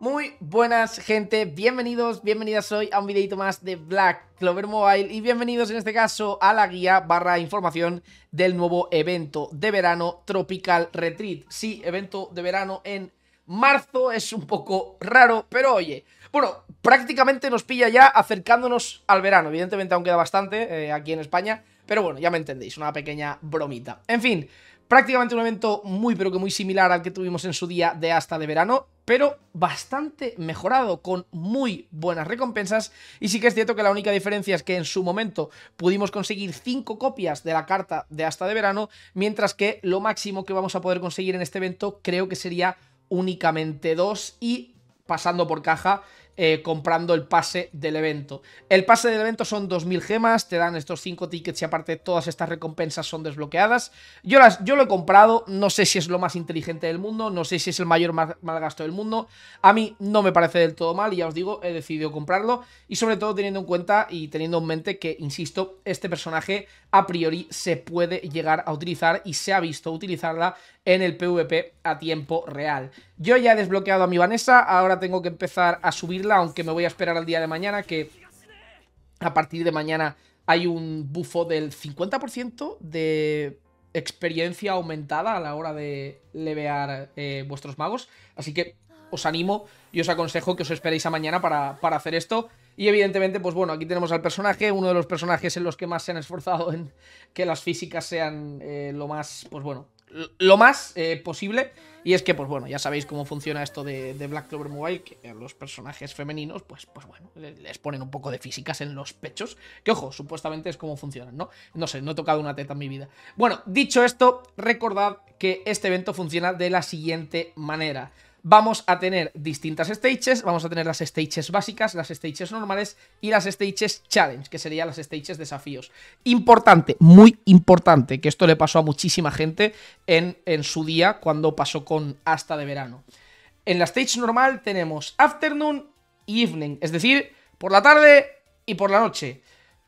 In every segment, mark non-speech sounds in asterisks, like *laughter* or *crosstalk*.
Muy buenas gente, bienvenidos, bienvenidas hoy a un videito más de Black Clover Mobile y bienvenidos en este caso a la guía barra información del nuevo evento de verano Tropical Retreat. Sí, evento de verano en marzo, es un poco raro, pero oye, bueno, prácticamente nos pilla ya acercándonos al verano, evidentemente aún queda bastante eh, aquí en España, pero bueno, ya me entendéis, una pequeña bromita. En fin, prácticamente un evento muy pero que muy similar al que tuvimos en su día de hasta de verano, pero bastante mejorado, con muy buenas recompensas. Y sí que es cierto que la única diferencia es que en su momento pudimos conseguir 5 copias de la carta de hasta de verano, mientras que lo máximo que vamos a poder conseguir en este evento creo que sería únicamente 2 y pasando por caja eh, comprando el pase del evento. El pase del evento son 2.000 gemas, te dan estos 5 tickets y aparte todas estas recompensas son desbloqueadas. Yo, las, yo lo he comprado, no sé si es lo más inteligente del mundo, no sé si es el mayor mal, gasto del mundo. A mí no me parece del todo mal y ya os digo, he decidido comprarlo y sobre todo teniendo en cuenta y teniendo en mente que, insisto, este personaje a priori se puede llegar a utilizar y se ha visto utilizarla en el PvP a tiempo real. Yo ya he desbloqueado a mi Vanessa, ahora tengo que empezar a subirla, aunque me voy a esperar al día de mañana, que a partir de mañana hay un bufo del 50% de experiencia aumentada a la hora de levear eh, vuestros magos. Así que os animo y os aconsejo que os esperéis a mañana para, hacer esto. Y evidentemente, pues bueno, aquí tenemos al personaje, uno de los personajes en los que más se han esforzado en que las físicas sean eh, lo más, pues bueno, lo más eh, posible. Y es que, pues bueno, ya sabéis cómo funciona esto de, Black Clover Mobile, que los personajes femeninos, pues, pues bueno, les ponen un poco de físicas en los pechos. Que ojo, supuestamente es como funcionan, ¿no? No sé, no he tocado una teta en mi vida. Bueno, dicho esto, recordad que este evento funciona de la siguiente manera vamos a tener distintas stages, vamos a tener las stages básicas, las stages normales y las stages challenge, que serían las stages desafíos. Importante, muy importante, que esto le pasó a muchísima gente en, su día cuando pasó con hasta de verano. En la stage normal tenemos afternoon y evening, es decir, por la tarde y por la noche.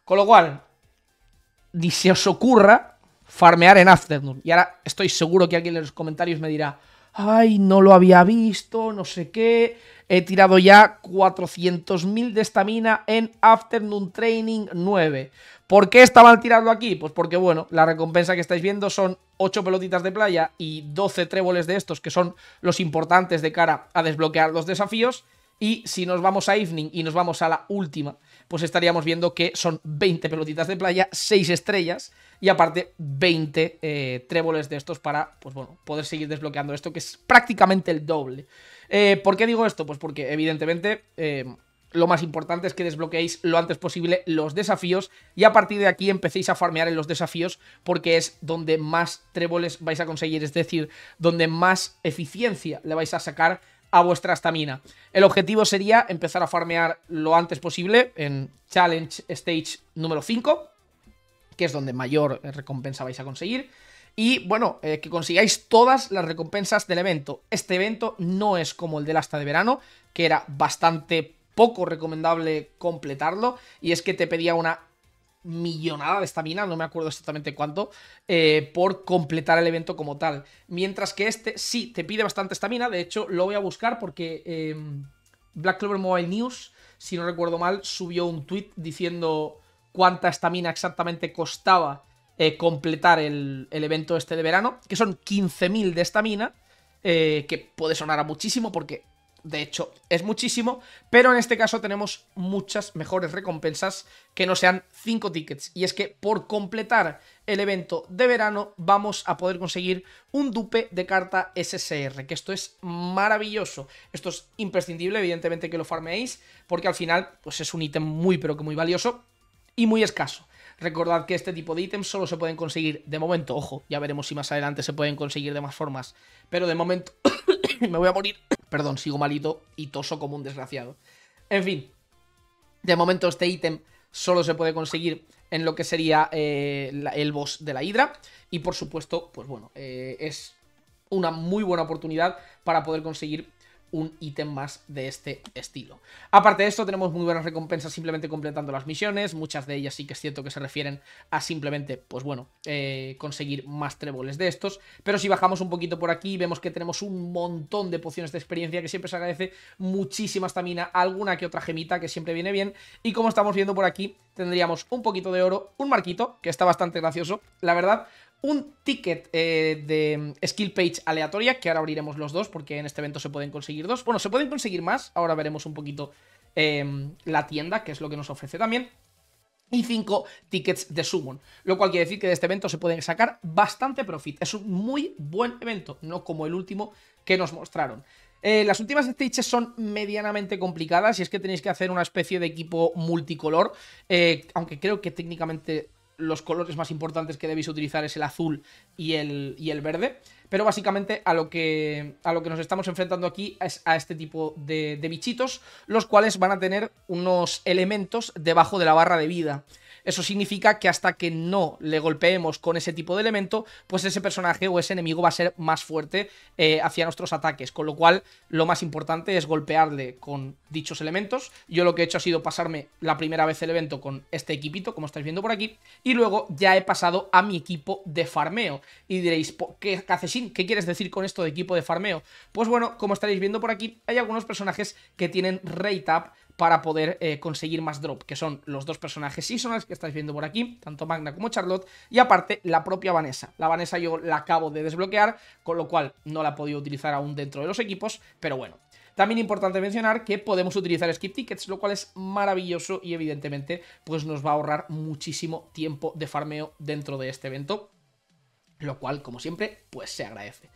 Con lo cual, ni se os ocurra farmear en afternoon. Y ahora estoy seguro que alguien en los comentarios me dirá, ay, no lo había visto, no sé qué. He tirado ya 400.000 de estamina en Afternoon Training 9. ¿Por qué estaban tirando aquí? Pues porque, bueno, la recompensa que estáis viendo son 8 pelotitas de playa y 12 tréboles de estos, que son los importantes de cara a desbloquear los desafíos. Y si nos vamos a Evening y nos vamos a la última, pues estaríamos viendo que son 20 pelotitas de playa, 6 estrellas y aparte 20 eh, tréboles de estos para, pues bueno, poder seguir desbloqueando esto, que es prácticamente el doble. Eh, ¿Por qué digo esto? Pues porque evidentemente... Eh, lo más importante es que desbloqueéis lo antes posible los desafíos y a partir de aquí empecéis a farmear en los desafíos porque es donde más tréboles vais a conseguir, es decir, donde más eficiencia le vais a sacar a vuestra estamina. El objetivo sería empezar a farmear lo antes posible en Challenge Stage número 5, que es donde mayor recompensa vais a conseguir. Y bueno, eh, que consigáis todas las recompensas del evento. Este evento no es como el del hasta de verano, que era bastante poco recomendable completarlo, y es que te pedía una millonada de estamina, no me acuerdo exactamente cuánto, eh, por completar el evento como tal. Mientras que este sí te pide bastante estamina, de hecho lo voy a buscar porque em, Black Clover Mobile News, si no recuerdo mal, subió un tweet diciendo cuánta estamina exactamente costaba eh, completar el, el, evento este de verano, que son 15.000 de estamina, eh, que puede sonar a muchísimo porque de hecho es muchísimo, pero en este caso tenemos muchas mejores recompensas que no sean 5 tickets. Y es que por completar el evento de verano vamos a poder conseguir un dupe de carta SSR, que esto es maravilloso. Esto es imprescindible, evidentemente, que lo farmeéis, porque al final pues es un ítem muy pero que muy valioso y muy escaso. Recordad que este tipo de ítems solo se pueden conseguir de momento, ojo, ya veremos si más adelante se pueden conseguir de más formas, pero de momento *coughs* me voy a morir. Perdón, sigo malito y toso como un desgraciado. En fin, de momento este ítem solo se puede conseguir en lo que sería eh, el boss de la Hidra. Y por supuesto, pues bueno, eh, es una muy buena oportunidad para poder conseguir un ítem más de este estilo. Aparte de esto, tenemos muy buenas recompensas simplemente completando las misiones, muchas de ellas sí que es cierto que se refieren a simplemente, pues bueno, eh, conseguir más tréboles de estos, pero si bajamos un poquito por aquí, vemos que tenemos un montón de pociones de experiencia que siempre se agradece, muchísima estamina, alguna que otra gemita que siempre viene bien, y como estamos viendo por aquí, tendríamos un poquito de oro, un marquito, que está bastante gracioso, la verdad, un ticket eh, de skill page aleatoria, que ahora abriremos los dos, porque en este evento se pueden conseguir dos. Bueno, se pueden conseguir más, ahora veremos un poquito em, la tienda, que es lo que nos ofrece también. Y cinco tickets de summon, lo cual quiere decir que de este evento se pueden sacar bastante profit. Es un muy buen evento, no como el último que nos mostraron. Eh, las últimas stages son medianamente complicadas y es que tenéis que hacer una especie de equipo multicolor, eh, aunque creo que técnicamente los colores más importantes que debéis utilizar es el azul y el, y el verde. Pero básicamente a lo, que, a lo que nos estamos enfrentando aquí es a este tipo de, de bichitos, los cuales van a tener unos elementos debajo de la barra de vida. Eso significa que hasta que no le golpeemos con ese tipo de elemento, pues ese personaje o ese enemigo va a ser más fuerte eh, hacia nuestros ataques. Con lo cual, lo más importante es golpearle con dichos elementos. Yo lo que he hecho ha sido pasarme la primera vez el evento con este equipito, como estáis viendo por aquí, y luego ya he pasado a mi equipo de farmeo. Y diréis, ¿qué, ¿Qué quieres decir con esto de equipo de farmeo? Pues bueno, como estaréis viendo por aquí, hay algunos personajes que tienen rate up para poder eh, conseguir más drop, que son los dos personajes seasonals que estáis viendo por aquí, tanto Magna como Charlotte, y aparte la propia Vanessa. La Vanessa yo la acabo de desbloquear, con lo cual no la he podido utilizar aún dentro de los equipos, pero bueno. También importante mencionar que podemos utilizar skip tickets, lo cual es maravilloso y evidentemente pues nos va a ahorrar muchísimo tiempo de farmeo dentro de este evento, lo cual como siempre pues se agradece.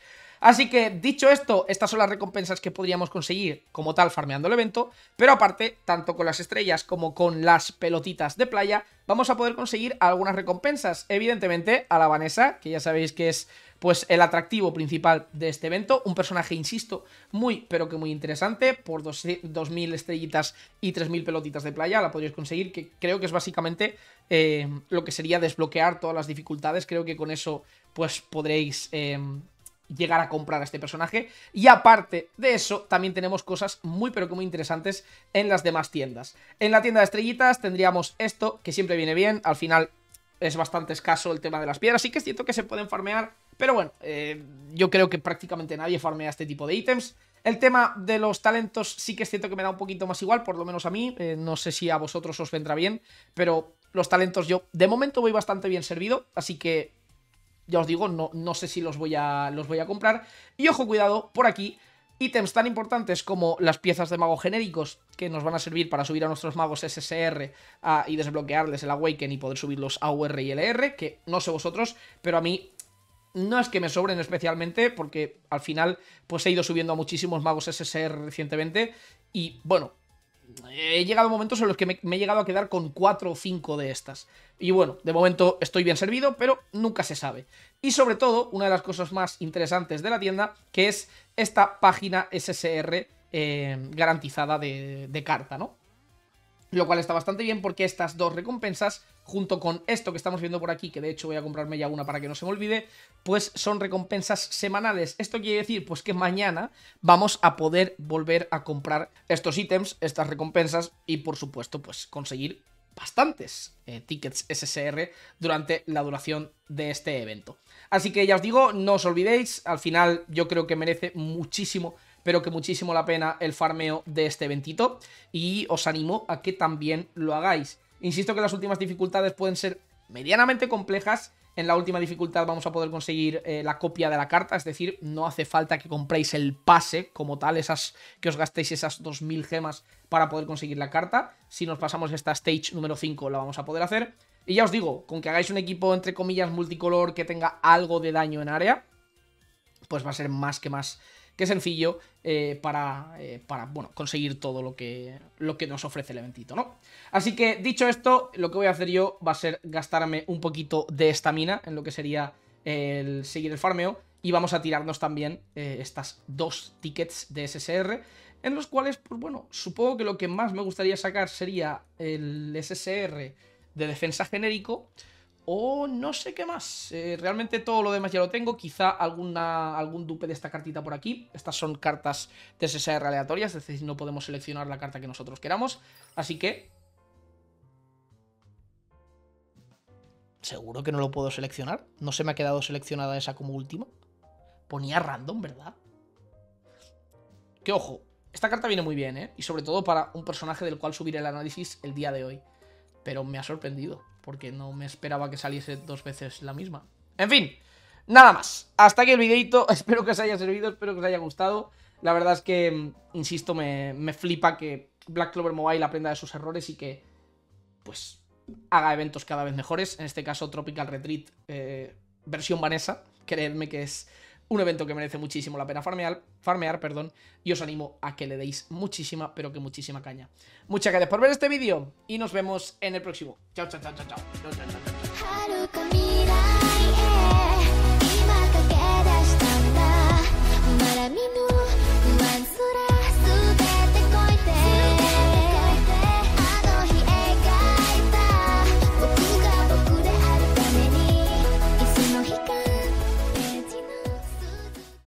Así que, dicho esto, estas son las recompensas que podríamos conseguir como tal farmeando el evento, pero aparte, tanto con las estrellas como con las pelotitas de playa, vamos a poder conseguir algunas recompensas. Evidentemente, a la Vanessa, que ya sabéis que es pues el atractivo principal de este evento, un personaje, insisto, muy pero que muy interesante, por 2.000 estrellitas y 3.000 pelotitas de playa, la podréis conseguir, que creo que es básicamente eh, lo que sería desbloquear todas las dificultades, creo que con eso pues podréis... Em, llegar a comprar a este personaje. Y aparte de eso, también tenemos cosas muy pero que muy interesantes en las demás tiendas. En la tienda de estrellitas tendríamos esto, que siempre viene bien. Al final es bastante escaso el tema de las piedras. Sí que es cierto que se pueden farmear, pero bueno, eh, yo creo que prácticamente nadie farmea este tipo de ítems. El tema de los talentos sí que es cierto que me da un poquito más igual, por lo menos a mí. Eh, no sé si a vosotros os vendrá bien, pero los talentos yo de momento voy bastante bien servido, así que ya os digo, no, no sé si los voy, a, los voy a comprar. Y ojo, cuidado, por aquí ítems tan importantes como las piezas de mago genéricos que nos van a servir para subir a nuestros magos SSR y desbloquearles el Awaken y poder subirlos a UR y LR, e que no sé vosotros, pero a mí no es que me sobren especialmente porque al final pues he ido subiendo a muchísimos magos SSR recientemente y bueno, he llegado a momentos en los que me, he llegado a quedar con 4 o 5 de estas. Y bueno, de momento estoy bien servido, pero nunca se sabe. Y sobre todo, una de las cosas más interesantes de la tienda, que es esta página SSR eh, garantizada de, de carta, ¿no? Lo cual está bastante bien porque estas dos recompensas junto con esto que estamos viendo por aquí, que de hecho voy a comprarme ya una para que no se me olvide, pues son recompensas semanales. Esto quiere decir pues que mañana vamos a poder volver a comprar estos ítems, estas recompensas y por supuesto pues conseguir bastantes eh, tickets SSR durante la duración de este evento. Así que ya os digo, no os olvidéis, al final yo creo que merece muchísimo pero que muchísimo la pena el farmeo de este eventito y os animo a que también lo hagáis. Insisto que las últimas dificultades pueden ser medianamente complejas. En la última dificultad vamos a poder conseguir eh, la copia de la carta, es decir, no hace falta que compréis el pase como tal, esas que os gastéis esas 2.000 gemas para poder conseguir la carta. Si nos pasamos esta stage número 5 la vamos a poder hacer. Y ya os digo, con que hagáis un equipo entre comillas multicolor que tenga algo de daño en área, pues va a ser más que más qué sencillo eh, para, eh, para bueno, conseguir todo lo que, lo que nos ofrece el eventito, ¿no? Así que dicho esto, lo que voy a hacer yo va a ser gastarme un poquito de estamina en lo que sería el seguir el farmeo y vamos a tirarnos también eh, estas dos tickets de SSR, en los cuales, pues bueno, supongo que lo que más me gustaría sacar sería el SSR de defensa genérico, o no sé qué más. Eh, realmente todo lo demás ya lo tengo. Quizá alguna, algún dupe de esta cartita por aquí. Estas son cartas de aleatorias, es decir, no podemos seleccionar la carta que nosotros queramos. Así que... Seguro que no lo puedo seleccionar. No se me ha quedado seleccionada esa como última. Ponía random, ¿verdad? qué ojo, esta carta viene muy bien, ¿eh? Y sobre todo para un personaje del cual subiré el análisis el día de hoy pero me ha sorprendido, porque no me esperaba que saliese dos veces la misma. En fin, nada más. Hasta aquí el videito. *laughs* Espero que os haya servido, espero que os haya gustado. La verdad es que, insisto, me, me flipa que Black Clover Mobile aprenda de sus errores y que, pues, haga eventos cada vez mejores. En este caso, Tropical Retreat, eh, versión Vanessa. Creedme que es un evento que merece muchísimo la pena farmear, farmear perdón, y os animo a que le deis muchísima, pero que muchísima caña. Muchas gracias por ver este vídeo y nos vemos en el próximo. chao, chao. chao, chao, chao.